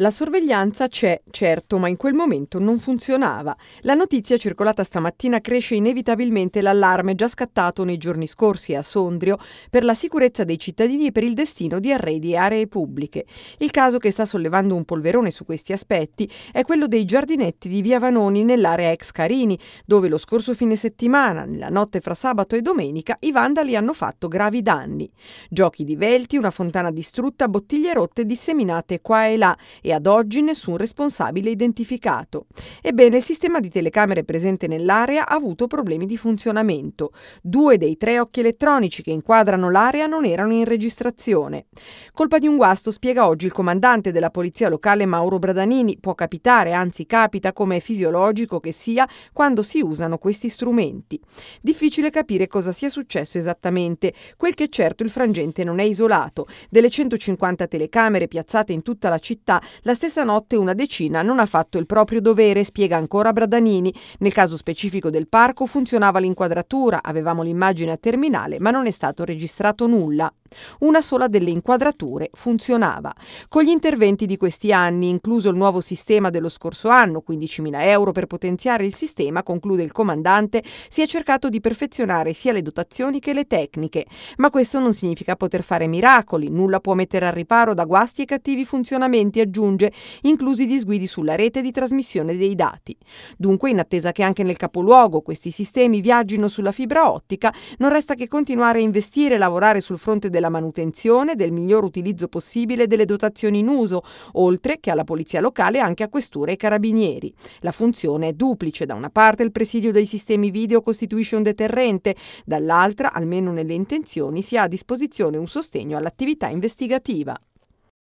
La sorveglianza c'è, certo, ma in quel momento non funzionava. La notizia circolata stamattina cresce inevitabilmente l'allarme già scattato nei giorni scorsi a Sondrio per la sicurezza dei cittadini e per il destino di arredi e aree pubbliche. Il caso che sta sollevando un polverone su questi aspetti è quello dei giardinetti di Via Vanoni nell'area ex Carini, dove lo scorso fine settimana, nella notte fra sabato e domenica, i vandali hanno fatto gravi danni. Giochi di velti, una fontana distrutta, bottiglie rotte disseminate qua e là e ad oggi nessun responsabile identificato. Ebbene, il sistema di telecamere presente nell'area ha avuto problemi di funzionamento. Due dei tre occhi elettronici che inquadrano l'area non erano in registrazione. Colpa di un guasto, spiega oggi il comandante della polizia locale Mauro Bradanini, può capitare, anzi capita come è fisiologico che sia, quando si usano questi strumenti. Difficile capire cosa sia successo esattamente. Quel che è certo il frangente non è isolato. Delle 150 telecamere piazzate in tutta la città, la stessa notte una decina non ha fatto il proprio dovere, spiega ancora Bradanini. Nel caso specifico del parco funzionava l'inquadratura, avevamo l'immagine a terminale, ma non è stato registrato nulla. Una sola delle inquadrature funzionava. Con gli interventi di questi anni, incluso il nuovo sistema dello scorso anno, 15.000 euro per potenziare il sistema, conclude il comandante, si è cercato di perfezionare sia le dotazioni che le tecniche. Ma questo non significa poter fare miracoli, nulla può mettere al riparo da guasti e cattivi funzionamenti, aggiunge aggiunge, inclusi gli sguidi sulla rete di trasmissione dei dati. Dunque, in attesa che anche nel capoluogo questi sistemi viaggino sulla fibra ottica, non resta che continuare a investire e lavorare sul fronte della manutenzione, del miglior utilizzo possibile delle dotazioni in uso, oltre che alla polizia locale anche a questure e carabinieri. La funzione è duplice, da una parte il presidio dei sistemi video costituisce un deterrente, dall'altra, almeno nelle intenzioni, si ha a disposizione un sostegno all'attività investigativa.